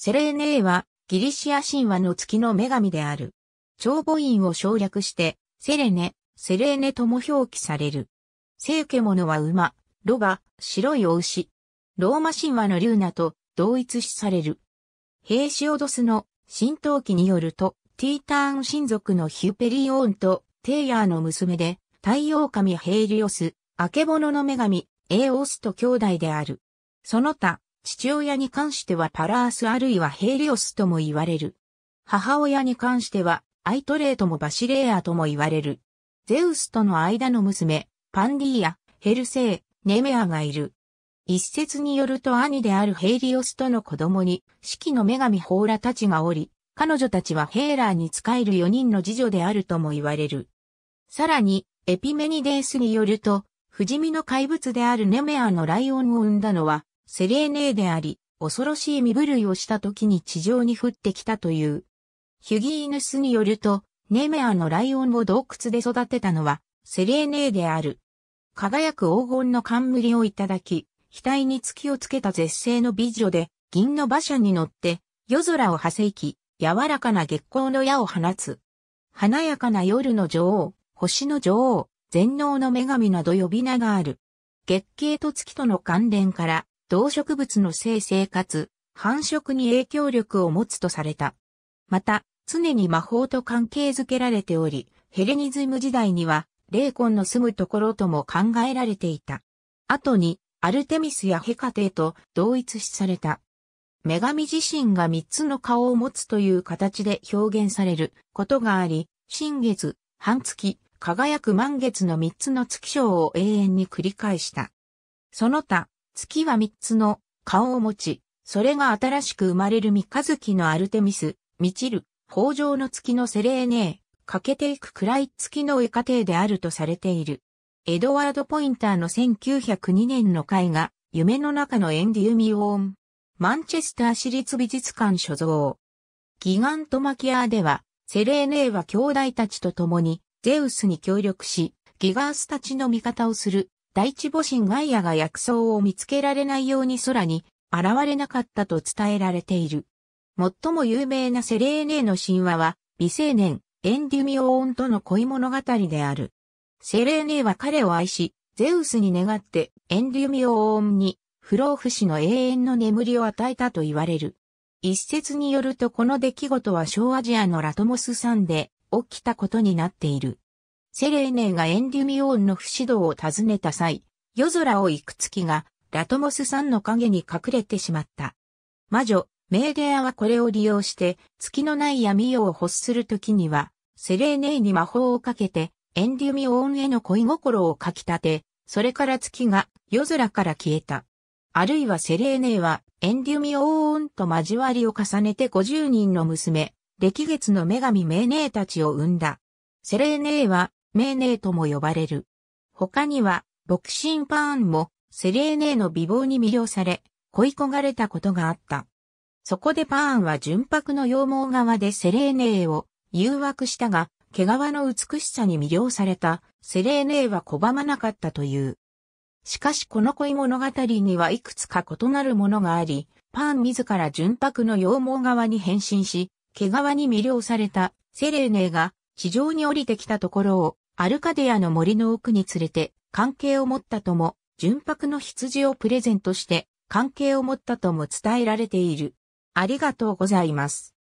セレーネーはギリシア神話の月の女神である。長母院を省略して、セレネ、セレーネとも表記される。聖獣は馬、ロバ、白いお牛。ローマ神話のリューナと同一視される。ヘイシオドスの神道記によると、ティーターン親族のヒュペリオーンとテイヤーの娘で、太陽神ヘイリオス、アケボノの女神、エーオスと兄弟である。その他、父親に関してはパラースあるいはヘイリオスとも言われる。母親に関してはアイトレーともバシレーアとも言われる。ゼウスとの間の娘、パンディーア、ヘルセー、ネメアがいる。一説によると兄であるヘイリオスとの子供に四季の女神ホーラたちがおり、彼女たちはヘーラーに仕える4人の次女であるとも言われる。さらに、エピメニデースによると、不死身の怪物であるネメアのライオンを生んだのは、セレーネーであり、恐ろしい身震いをした時に地上に降ってきたという。ヒュギーヌスによると、ネメアのライオンを洞窟で育てたのは、セレーネーである。輝く黄金の冠をいただき、額に月をつけた絶世の美女で、銀の馬車に乗って、夜空をはせいき、柔らかな月光の矢を放つ。華やかな夜の女王、星の女王、全能の女神など呼び名がある。月経と月との関連から、動植物の生成かつ繁殖に影響力を持つとされた。また、常に魔法と関係づけられており、ヘレニズム時代には、霊魂の住むところとも考えられていた。後に、アルテミスやヘカテと同一視された。女神自身が三つの顔を持つという形で表現されることがあり、新月、半月、輝く満月の三つの月章を永遠に繰り返した。その他、月は三つの顔を持ち、それが新しく生まれる三日月のアルテミス、満ちる、豊穣の月のセレーネー、欠けていく暗い月の絵家庭であるとされている。エドワード・ポインターの1902年の絵画、夢の中のエンディウミオーン。マンチェスター市立美術館所蔵。ギガントマキアーでは、セレーネーは兄弟たちと共に、ゼウスに協力し、ギガースたちの味方をする第一母神ガイアが薬草を見つけられないように空に現れなかったと伝えられている。最も有名なセレーネーの神話は、美青年、エンデュミオーンとの恋物語である。セレーネーは彼を愛し、ゼウスに願って、エンデュミオーンに、不老不死の永遠の眠りを与えたと言われる。一説によるとこの出来事は小アジアのラトモス山で起きたことになっている。セレーネーがエンデュミオンの不死道を訪ねた際、夜空を行く月がラトモスさんの影に隠れてしまった。魔女、メーデアはこれを利用して、月のない闇夜を欲するときには、セレーネーに魔法をかけて、エンデュミオンへの恋心をかきたて、それから月が夜空から消えた。あるいはセレーネーは、エンデュミオーンと交わりを重ねて50人の娘、歴月の女神メーネーたちを生んだ。セレーネーは、メーネーとも呼ばれる。他には、ボクシンパーンもセレーネーの美貌に魅了され、恋焦がれたことがあった。そこでパーンは純白の羊毛側でセレーネーを誘惑したが、毛皮の美しさに魅了されたセレーネーは拒まなかったという。しかしこの恋物語にはいくつか異なるものがあり、パーン自ら純白の羊毛側に変身し、毛皮に魅了されたセレーネーが地上に降りてきたところを、アルカデアの森の奥に連れて、関係を持ったとも、純白の羊をプレゼントして、関係を持ったとも伝えられている。ありがとうございます。